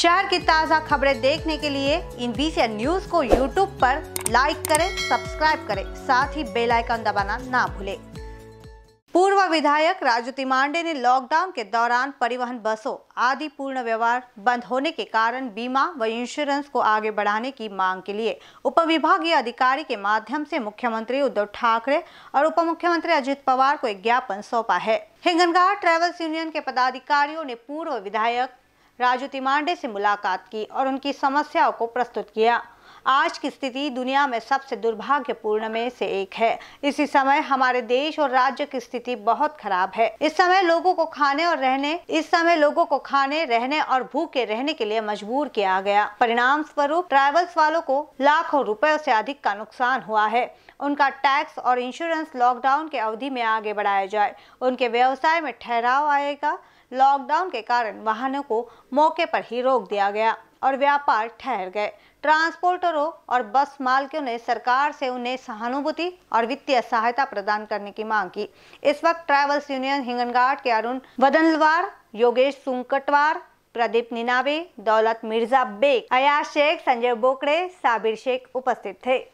शहर की ताज़ा खबरें देखने के लिए इन बीसी न्यूज को यूट्यूब पर लाइक करें सब्सक्राइब करें साथ ही बेल आइकन दबाना ना भूलें पूर्व विधायक राजू तिमांडे ने लॉकडाउन के दौरान परिवहन बसों आदि पूर्ण व्यवहार बंद होने के कारण बीमा व इंश्योरेंस को आगे बढ़ाने की मांग के लिए विभागीय अधिकारी के माध्यम से मुख्यमंत्री उद्धव ठाकरे और उप मुख्यमंत्री अजित पवार को एक ज्ञापन सौंपा है हिंगनघाट ट्रेवल्स यूनियन के पदाधिकारियों ने पूर्व विधायक राजू तिमांडे से मुलाकात की और उनकी समस्याओं को प्रस्तुत किया आज की स्थिति दुनिया में सबसे दुर्भाग्यपूर्ण में से एक है इसी समय हमारे देश और राज्य की स्थिति बहुत खराब है इस समय लोगों को खाने और रहने इस समय लोगों को खाने रहने और भूखे रहने के लिए मजबूर किया गया परिणाम स्वरूप ट्रैवल्स वालों को लाखों रुपयों से अधिक का नुकसान हुआ है उनका टैक्स और इंश्योरेंस लॉकडाउन के अवधि में आगे बढ़ाया जाए उनके व्यवसाय में ठहराव आएगा लॉकडाउन के कारण वाहनों को मौके पर ही रोक दिया गया और व्यापार ठहर गए ट्रांसपोर्टरों और बस मालिकों ने सरकार से उन्हें सहानुभूति और वित्तीय सहायता प्रदान करने की मांग की इस वक्त ट्रैवल्स यूनियन हिंगनगाट के अरुण वदनलवार योगेश सुंकटवार प्रदीप निनावे दौलत मिर्जा बेग अयाज शेख संजय बोकड़े साबिर शेख उपस्थित थे